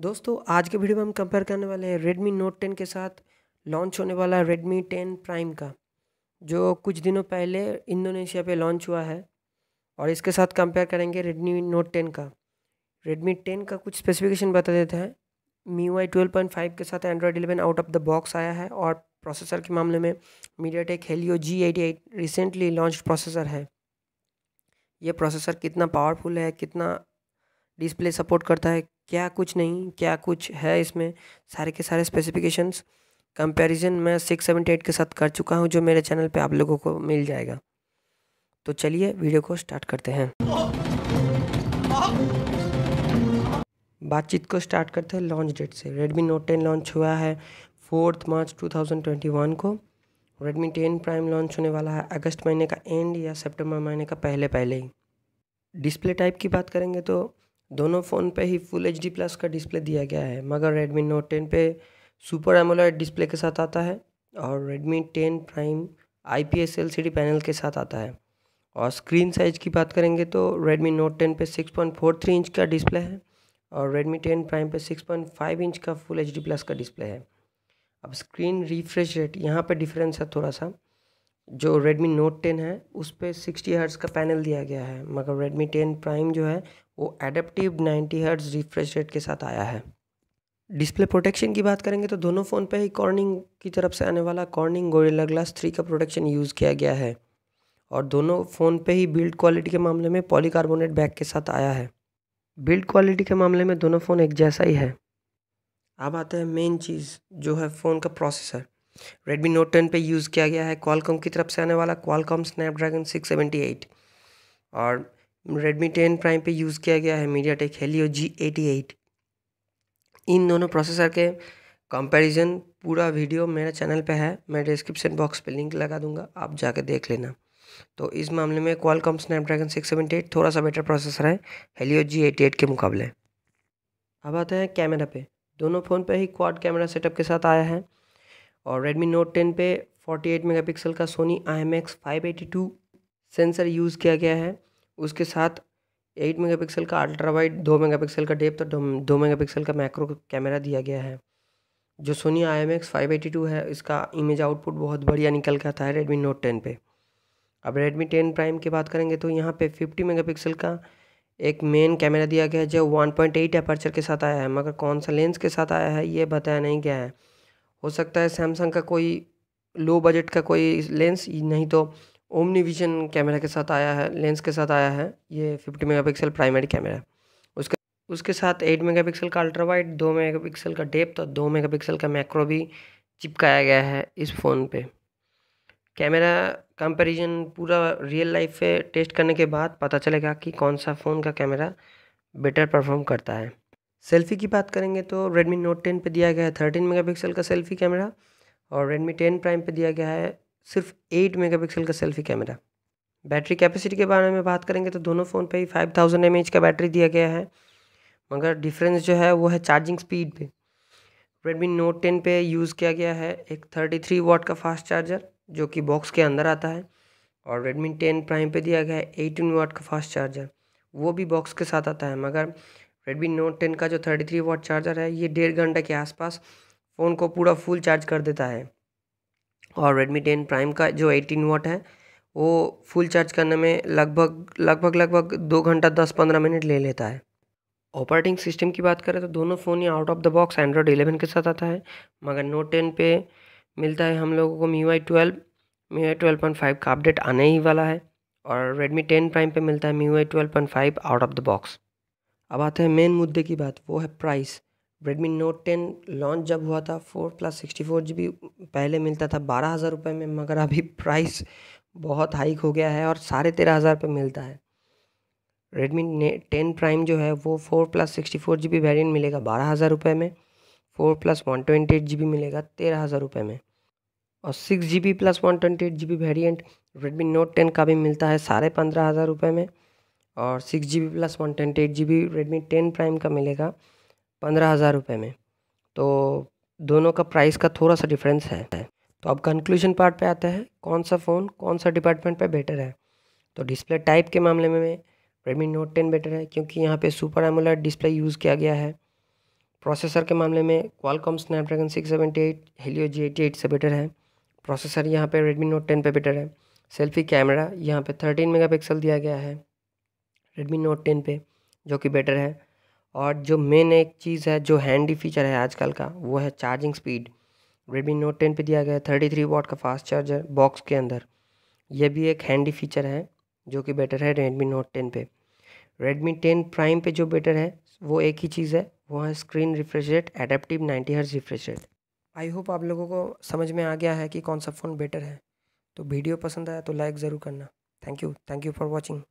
दोस्तों आज के वीडियो में हम कंपेयर करने वाले हैं Redmi Note 10 के साथ लॉन्च होने वाला Redmi 10 Prime का जो कुछ दिनों पहले इंडोनेशिया पे लॉन्च हुआ है और इसके साथ कंपेयर करेंगे Redmi Note 10 का Redmi 10 का कुछ स्पेसिफिकेशन बता देते हैं मी वाई ट्वेल्व के साथ Android 11 out of the box आया है और प्रोसेसर के मामले में MediaTek Helio G eighty eight recently launch processor है यह प्रोसेसर कितना पावरफुल है कितना डिस्प्ले सपोर्ट करता है क्या कुछ नहीं क्या कुछ है इसमें सारे के सारे स्पेसिफिकेशंस कंपैरिजन मैं सिक्स सेवेंटी एट के साथ कर चुका हूँ जो मेरे चैनल पे आप लोगों को मिल जाएगा तो चलिए वीडियो को स्टार्ट करते हैं बातचीत को स्टार्ट करते हैं लॉन्च डेट से रेडमी नोट टेन लॉन्च हुआ है फोर्थ मार्च टू को रेडमी टेन प्राइम लॉन्च होने वाला है अगस्त महीने का एंड या सेप्टेम्बर महीने का पहले पहले ही डिस्प्ले टाइप की बात करेंगे तो दोनों फ़ोन पे ही फुल एच डी प्लस का डिस्प्ले दिया गया है मगर रेडमी नोट टेन पे सुपर एमोलॉयड डिस्प्ले के साथ आता है और Redmi ten Prime I P S L C D panel के साथ आता है और स्क्रीन साइज की बात करेंगे तो रेडमी नोट टेन पे six point four three inch का डिस्प्ले है और रेडमी टेन प्राइम पे सिक्स पॉइंट फाइव इंच का फुल एच डी प्लस का डिस्प्ले है अब स्क्रीन रिफ्रेश रेट यहाँ पर डिफरेंस है थोड़ा सा जो रेडमी नोट टेन है उस पर सिक्सटी हर्ट्स का पैनल दिया गया है मगर रेडमी टेन प्राइम जो है वो adaptive ninety hertz refresh rate के साथ आया है डिस्प्ले प्रोटेक्शन की बात करेंगे तो दोनों फ़ोन पे ही कॉर्निंग की तरफ से आने वाला कॉर्निंग गोरिल्ला ग्लास थ्री का प्रोटेक्शन यूज़ किया गया है और दोनों फ़ोन पे ही बिल्ड क्वालिटी के मामले में पॉलीकार्बोनेट बैग के साथ आया है बिल्ड क्वालिटी के मामले में दोनों फ़ोन एक जैसा ही है अब आते हैं मेन चीज़ जो है फ़ोन का प्रोसेसर रेडमी नोट टेन पर यूज़ किया गया है क्वालकॉम की तरफ से आने वाला Qualcomm Snapdragon six seventy eight और रेडमी टेन प्राइम पे यूज़ किया गया है MediaTek Helio G eighty eight इन दोनों प्रोसेसर के कंपैरिजन पूरा वीडियो मेरे चैनल पे है मैं डिस्क्रिप्शन बॉक्स पे लिंक लगा दूंगा आप जाके देख लेना तो इस मामले में Qualcomm Snapdragon six seventy eight थोड़ा सा बेटर प्रोसेसर है हेलियो जी एटी एट के मुकाबले अब आते हैं कैमरा पे दोनों फ़ोन पर ही क्वाड कैमरा सेटअप के साथ आया है और रेडमी नोट टेन पे फोर्टी एट मेगा पिक्सल का Sony I M X five eighty two sensor use किया गया है उसके साथ एट मेगापिक्सल का अल्ट्रा वाइड दो मेगापिक्सल का डेप्थ और तो दो मेगापिक्सल का मैक्रो कैमरा दिया गया है जो Sony I M X five eighty two है इसका इमेज आउटपुट बहुत बढ़िया निकल के आता है रेडमी नोट टेन पे अब रेडमी टेन प्राइम की बात करेंगे तो यहाँ पे फिफ्टी मेगापिक्सल का एक मेन कैमरा दिया गया है जो वन पॉइंट एट अपर्चर के साथ आया है मगर कौन सा लेंस के साथ आया है ये बताया नहीं गया है हो सकता है सैमसंग का कोई लो बजट का कोई लेंस नहीं तो ओमनी विजन कैमरा के साथ आया है लेंस के साथ आया है ये 50 मेगापिक्सल प्राइमरी कैमरा है उसके उसके साथ 8 मेगापिक्सल का अल्ट्रा वाइट दो मेगापिक्सल का डेप्थ और दो मेगापिक्सल का मैक्रो भी चिपकाया गया है इस फ़ोन पे कैमरा कंपैरिजन पूरा रियल लाइफ पे टेस्ट करने के बाद पता चलेगा कि कौन सा फ़ोन का कैमरा बेटर परफॉर्म करता है सेल्फ़ी की बात करेंगे तो रेडमी नोट टेन पर दिया गया है थर्टीन मेगा का सेल्फ़ी कैमरा और रेडमी टेन प्राइम पर दिया गया है सिर्फ एट मेगापिक्सल का सेल्फी कैमरा बैटरी कैपेसिटी के बारे में बात करेंगे तो दोनों फ़ोन पे ही फाइव थाउजेंड एम का बैटरी दिया गया है मगर डिफरेंस जो है वो है चार्जिंग स्पीड पे रेडमी नोट टेन पे यूज़ किया गया है एक थर्टी थ्री वाट का फास्ट चार्जर जो कि बॉक्स के अंदर आता है और रेडमी टेन प्राइम पे दिया गया है एटीन वाट का फास्ट चार्जर वो भी बॉक्स के साथ आता है मगर रेडमी नोट टेन का जो थर्टी थ्री वाट चार्जर है ये डेढ़ घंटे के आसपास फ़ोन को पूरा फुल चार्ज कर देता है और रेडमी टेन प्राइम का जो एटीन वॉट है वो फुल चार्ज करने में लगभग लगभग लगभग दो घंटा दस पंद्रह मिनट ले लेता है ऑपरेटिंग सिस्टम की बात करें तो दोनों फ़ोन ही out of the box Android eleven के साथ आता है मगर नोट टेन पे मिलता है हम लोगों को MIUI twelve MIUI twelve point five का अपडेट आने ही वाला है और रेडमी टेन प्राइम पे मिलता है MIUI twelve point five out of the box अब आते हैं मेन मुद्दे की बात वो है price Redmi Note ten launch जब हुआ था four plus sixty four G B पहले मिलता था बारह हज़ार रुपये में मगर अभी प्राइस बहुत हाइक हो गया है और साढ़े तेरह हज़ार रुपये मिलता है रेडमी ने टेन प्राइम जो है वो four plus sixty four G B variant मिलेगा बारह हज़ार रुपये में four plus one twenty eight G B मिलेगा तेरह हज़ार रुपये में और six G B plus one twenty eight G B variant Redmi Note ten का भी मिलता है साढ़े पंद्रह हज़ार रुपये में और six G B plus one twenty eight G B Redmi ten Prime का मिलेगा पंद्रह हज़ार रुपये में तो दोनों का प्राइस का थोड़ा सा डिफरेंस है तो अब कंक्लूजन पार्ट पे आता है कौन सा फ़ोन कौन सा डिपार्टमेंट पे बेटर है तो डिस्प्ले टाइप के मामले में रेडमी नोट टेन बेटर है क्योंकि यहाँ पे सुपर एमोलेट डिस्प्ले यूज़ किया गया है प्रोसेसर के मामले में Qualcomm Snapdragon six seventy eight Helio G eighty eight से बेटर है प्रोसेसर यहाँ पे रेडमी नोट टेन पे बेटर है सेल्फी कैमरा यहाँ पे थर्टीन मेगा दिया गया है रेडमी नोट टेन पे जो कि बेटर है और जो मेन एक चीज़ है जो हैंडी फीचर है आजकल का वो है charging speed Redmi Note ten पे दिया गया है थर्टी थ्री वॉट का फास्ट चार्जर बॉक्स के अंदर यह भी एक हैंडी फीचर है जो कि बेटर है रेडमी नोट टेन पे रेडमी टेन प्राइम पे जो बेटर है वो एक ही चीज़ है वो है screen refresh rate adaptive ninety hertz refresh rate I hope आप लोगों को समझ में आ गया है कि कौन सा फ़ोन बेटर है तो वीडियो पसंद आया तो लाइक ज़रूर करना thank you thank you for watching